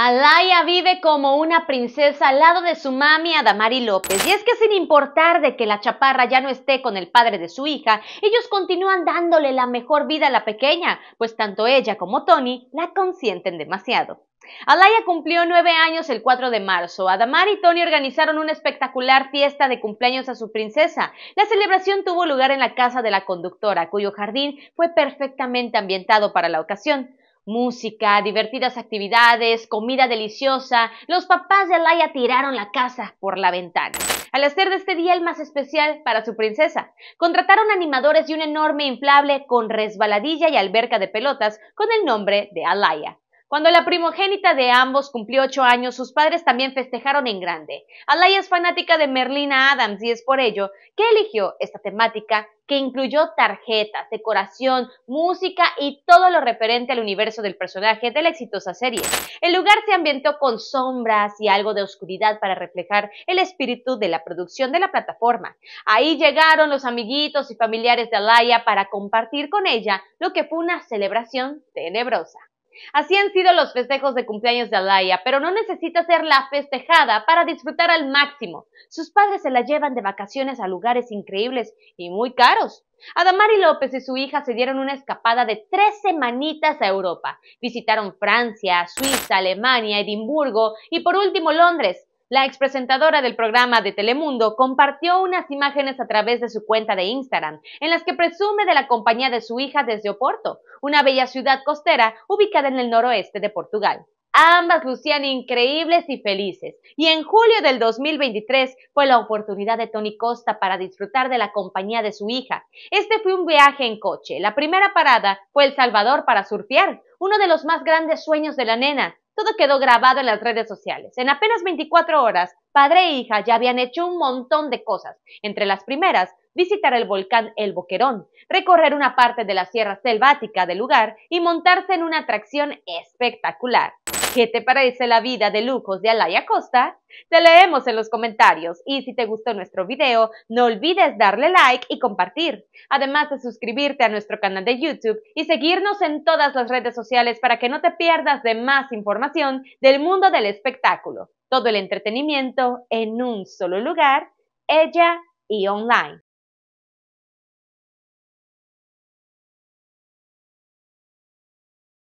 Alaya vive como una princesa al lado de su mami Adamari López. Y es que sin importar de que la chaparra ya no esté con el padre de su hija, ellos continúan dándole la mejor vida a la pequeña, pues tanto ella como Tony la consienten demasiado. Alaya cumplió nueve años el 4 de marzo. Adamari y Tony organizaron una espectacular fiesta de cumpleaños a su princesa. La celebración tuvo lugar en la casa de la conductora, cuyo jardín fue perfectamente ambientado para la ocasión. Música, divertidas actividades, comida deliciosa. Los papás de Alaya tiraron la casa por la ventana. Al hacer de este día el más especial para su princesa, contrataron animadores y un enorme inflable con resbaladilla y alberca de pelotas con el nombre de Alaya. Cuando la primogénita de ambos cumplió ocho años, sus padres también festejaron en grande. Alaya es fanática de Merlina Adams y es por ello que eligió esta temática que incluyó tarjetas, decoración, música y todo lo referente al universo del personaje de la exitosa serie. El lugar se ambientó con sombras y algo de oscuridad para reflejar el espíritu de la producción de la plataforma. Ahí llegaron los amiguitos y familiares de Alaya para compartir con ella lo que fue una celebración tenebrosa. Así han sido los festejos de cumpleaños de Alaya, pero no necesita ser la festejada para disfrutar al máximo. Sus padres se la llevan de vacaciones a lugares increíbles y muy caros. Adamari López y su hija se dieron una escapada de tres semanitas a Europa. Visitaron Francia, Suiza, Alemania, Edimburgo y por último Londres. La expresentadora del programa de Telemundo compartió unas imágenes a través de su cuenta de Instagram, en las que presume de la compañía de su hija desde Oporto, una bella ciudad costera ubicada en el noroeste de Portugal. Ambas lucían increíbles y felices, y en julio del 2023 fue la oportunidad de Tony Costa para disfrutar de la compañía de su hija. Este fue un viaje en coche. La primera parada fue El Salvador para surfear, uno de los más grandes sueños de la nena. Todo quedó grabado en las redes sociales. En apenas 24 horas, padre e hija ya habían hecho un montón de cosas. Entre las primeras, visitar el volcán El Boquerón, recorrer una parte de la sierra selvática del lugar y montarse en una atracción espectacular. ¿Qué te parece la vida de lujos de Alaya Costa? Te leemos en los comentarios y si te gustó nuestro video, no olvides darle like y compartir, además de suscribirte a nuestro canal de YouTube y seguirnos en todas las redes sociales para que no te pierdas de más información del mundo del espectáculo, todo el entretenimiento en un solo lugar, ella y online.